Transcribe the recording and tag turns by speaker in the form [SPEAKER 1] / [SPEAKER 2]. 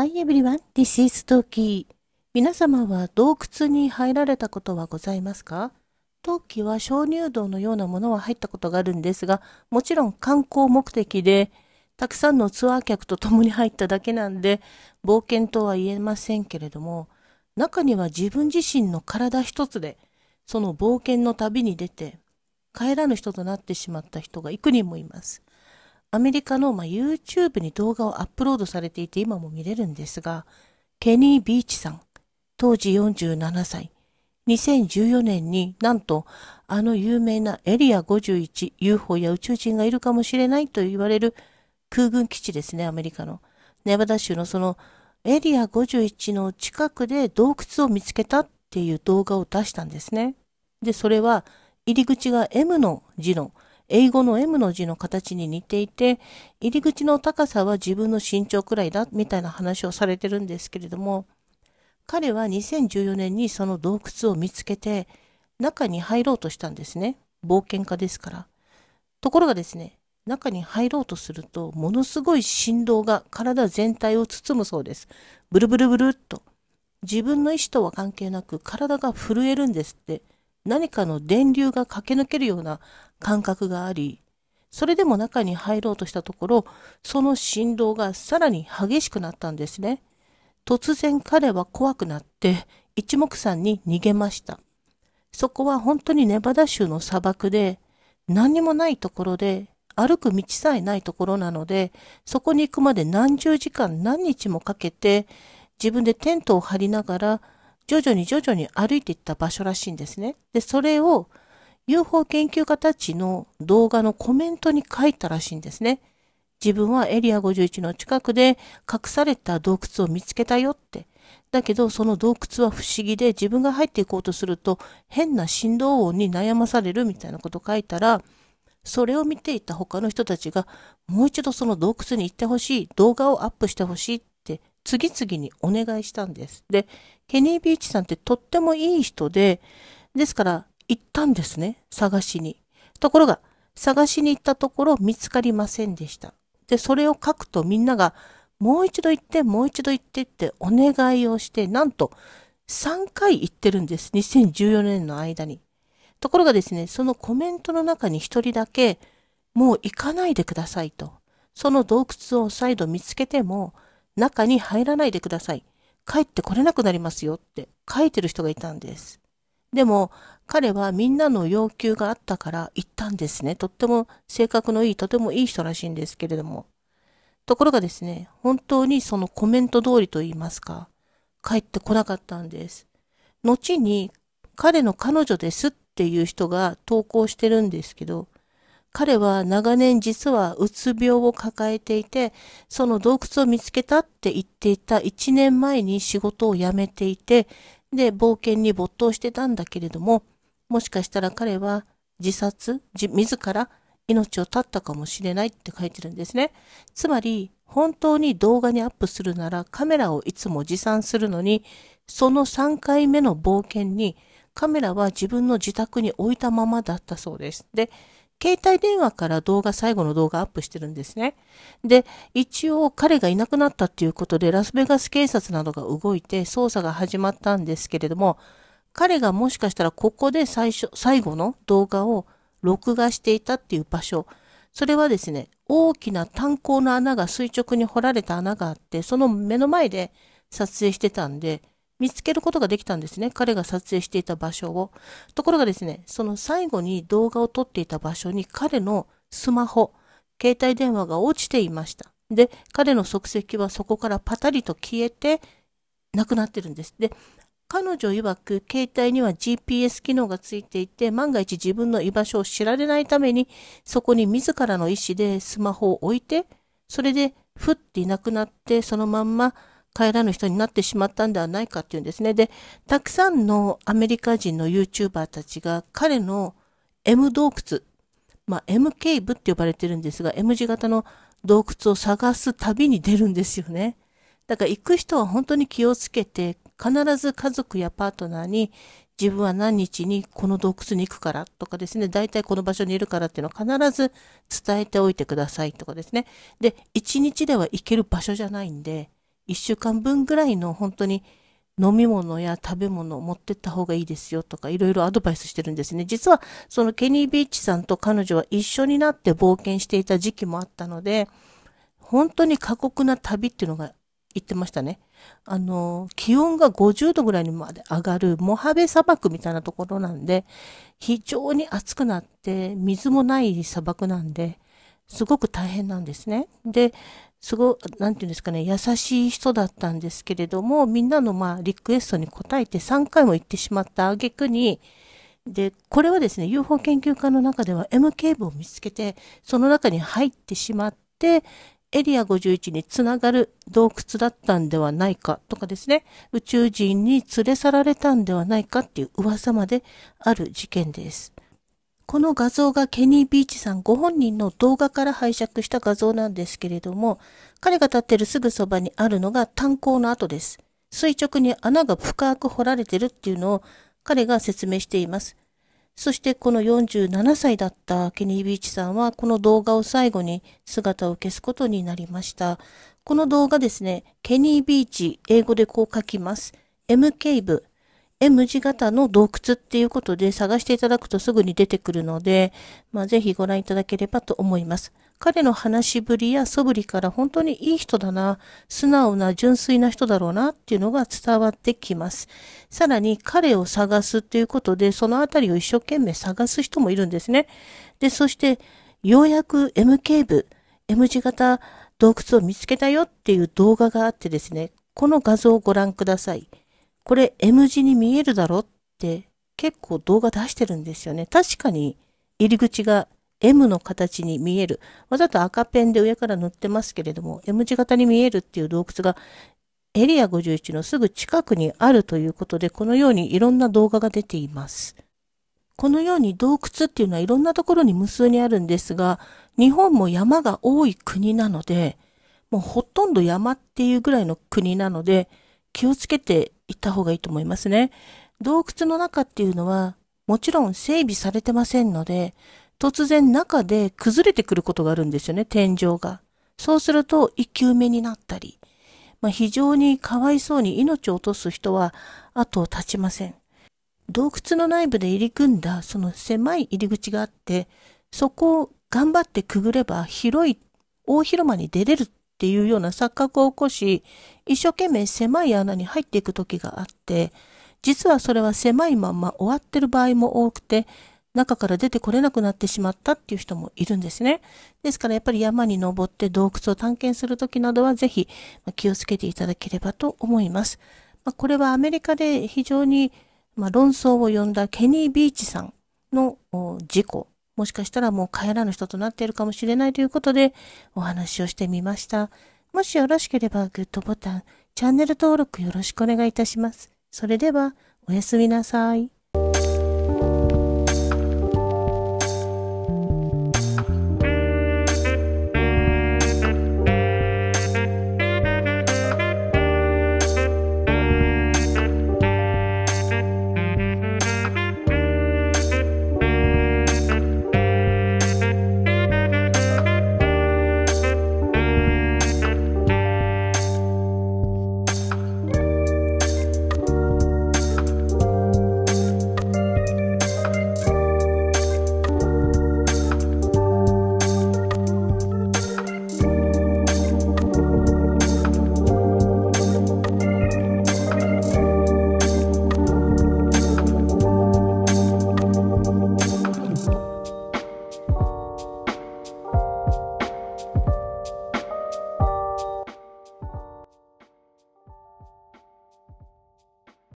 [SPEAKER 1] Hi everyone, this is Toki. 皆様は洞窟に入られたことはございますか陶器は鍾乳洞のようなものは入ったことがあるんですが、もちろん観光目的で、たくさんのツアー客と共に入っただけなんで、冒険とは言えませんけれども、中には自分自身の体一つで、その冒険の旅に出て、帰らぬ人となってしまった人が幾人もいます。アメリカの、まあ、YouTube に動画をアップロードされていて今も見れるんですが、ケニー・ビーチさん、当時47歳、2014年になんとあの有名なエリア 51UFO や宇宙人がいるかもしれないと言われる空軍基地ですね、アメリカの。ネバダ州のそのエリア51の近くで洞窟を見つけたっていう動画を出したんですね。で、それは入り口が M の字の英語の M の字の形に似ていて、入り口の高さは自分の身長くらいだ、みたいな話をされてるんですけれども、彼は2014年にその洞窟を見つけて、中に入ろうとしたんですね。冒険家ですから。ところがですね、中に入ろうとすると、ものすごい振動が体全体を包むそうです。ブルブルブルっと。自分の意思とは関係なく体が震えるんですって。何かの電流が駆け抜けるような感覚があり、それでも中に入ろうとしたところ、その振動がさらに激しくなったんですね。突然彼は怖くなって、一目散に逃げました。そこは本当にネバダ州の砂漠で、何にもないところで、歩く道さえないところなので、そこに行くまで何十時間何日もかけて、自分でテントを張りながら、徐々に徐々に歩いていった場所らしいんですね。で、それを UFO 研究家たちの動画のコメントに書いたらしいんですね。自分はエリア51の近くで隠された洞窟を見つけたよって。だけどその洞窟は不思議で自分が入っていこうとすると変な振動音に悩まされるみたいなこと書いたら、それを見ていた他の人たちがもう一度その洞窟に行ってほしい、動画をアップしてほしいっ次々にお願いしたんです。で、ケニー・ビーチさんってとってもいい人で、ですから行ったんですね、探しに。ところが、探しに行ったところ見つかりませんでした。で、それを書くとみんなが、もう一度行って、もう一度行ってってお願いをして、なんと3回行ってるんです。2014年の間に。ところがですね、そのコメントの中に一人だけ、もう行かないでくださいと。その洞窟を再度見つけても、中に入らないでください。帰ってこれなくなりますよって書いてる人がいたんです。でも彼はみんなの要求があったから行ったんですね。とっても性格のいい、とてもいい人らしいんですけれども。ところがですね、本当にそのコメント通りと言いますか、帰ってこなかったんです。後に彼の彼女ですっていう人が投稿してるんですけど、彼は長年実はうつ病を抱えていて、その洞窟を見つけたって言っていた1年前に仕事を辞めていて、で、冒険に没頭してたんだけれども、もしかしたら彼は自殺、自自ら命を絶ったかもしれないって書いてるんですね。つまり、本当に動画にアップするならカメラをいつも持参するのに、その3回目の冒険にカメラは自分の自宅に置いたままだったそうです。で、携帯電話から動画、最後の動画アップしてるんですね。で、一応彼がいなくなったっていうことで、ラスベガス警察などが動いて捜査が始まったんですけれども、彼がもしかしたらここで最初、最後の動画を録画していたっていう場所、それはですね、大きな炭鉱の穴が垂直に掘られた穴があって、その目の前で撮影してたんで、見つけることができたんですね。彼が撮影していた場所を。ところがですね、その最後に動画を撮っていた場所に彼のスマホ、携帯電話が落ちていました。で、彼の足跡はそこからパタリと消えて、なくなってるんです。で、彼女曰く携帯には GPS 機能がついていて、万が一自分の居場所を知られないために、そこに自らの意思でスマホを置いて、それでふっていなくなって、そのまんま帰らぬ人になってしまったんではないかっていうんですね。で、たくさんのアメリカ人の YouTuber たちが彼の M 洞窟、まあ、M ケイブって呼ばれてるんですが、M 字型の洞窟を探す旅に出るんですよね。だから行く人は本当に気をつけて、必ず家族やパートナーに自分は何日にこの洞窟に行くからとかですね、大体この場所にいるからっていうのを必ず伝えておいてくださいとかですね。で、一日では行ける場所じゃないんで、1週間分ぐらいの本当に飲み物や食べ物を持ってった方がいいですよとかいろいろアドバイスしてるんですね。実はそのケニー・ビーチさんと彼女は一緒になって冒険していた時期もあったので、本当に過酷な旅っていうのが言ってましたね。あの、気温が50度ぐらいにまで上がるモハベ砂漠みたいなところなんで、非常に暑くなって水もない砂漠なんで、すごく大変なんですね。で、すご、なんていうんですかね、優しい人だったんですけれども、みんなのまあリクエストに応えて3回も行ってしまった挙句に、で、これはですね、UFO 研究家の中では MK 部を見つけて、その中に入ってしまって、エリア51につながる洞窟だったんではないかとかですね、宇宙人に連れ去られたんではないかっていう噂まである事件です。この画像がケニー・ビーチさんご本人の動画から拝借した画像なんですけれども、彼が立ってるすぐそばにあるのが炭鉱の跡です。垂直に穴が深く掘られてるっていうのを彼が説明しています。そしてこの47歳だったケニー・ビーチさんはこの動画を最後に姿を消すことになりました。この動画ですね、ケニー・ビーチ、英語でこう書きます。MK 部、M 字型の洞窟っていうことで探していただくとすぐに出てくるので、まあ、ぜひご覧いただければと思います。彼の話しぶりや素振りから本当にいい人だな、素直な純粋な人だろうなっていうのが伝わってきます。さらに彼を探すっていうことで、そのあたりを一生懸命探す人もいるんですね。で、そして、ようやく MK 部、M 字型洞窟を見つけたよっていう動画があってですね、この画像をご覧ください。これ M 字に見えるだろって結構動画出してるんですよね。確かに入り口が M の形に見える。わざと赤ペンで上から塗ってますけれども、M 字型に見えるっていう洞窟がエリア51のすぐ近くにあるということで、このようにいろんな動画が出ています。このように洞窟っていうのはいろんなところに無数にあるんですが、日本も山が多い国なので、もうほとんど山っていうぐらいの国なので、気をつけていった方がいいと思いますね。洞窟の中っていうのは、もちろん整備されてませんので、突然中で崩れてくることがあるんですよね、天井が。そうすると、一級目になったり、まあ、非常にかわいそうに命を落とす人は後を絶ちません。洞窟の内部で入り組んだその狭い入り口があって、そこを頑張ってくぐれば広い大広間に出れるっていうような錯覚を起こし、一生懸命狭い穴に入っていく時があって、実はそれは狭いまま終わってる場合も多くて、中から出てこれなくなってしまったっていう人もいるんですね。ですからやっぱり山に登って洞窟を探検する時などはぜひ気をつけていただければと思います。まあ、これはアメリカで非常にま論争を呼んだケニー・ビーチさんの事故もしかしたらもう帰らぬ人となっているかもしれないということでお話をしてみました。もしよろしければグッドボタン、チャンネル登録よろしくお願いいたします。それでは、おやすみなさい。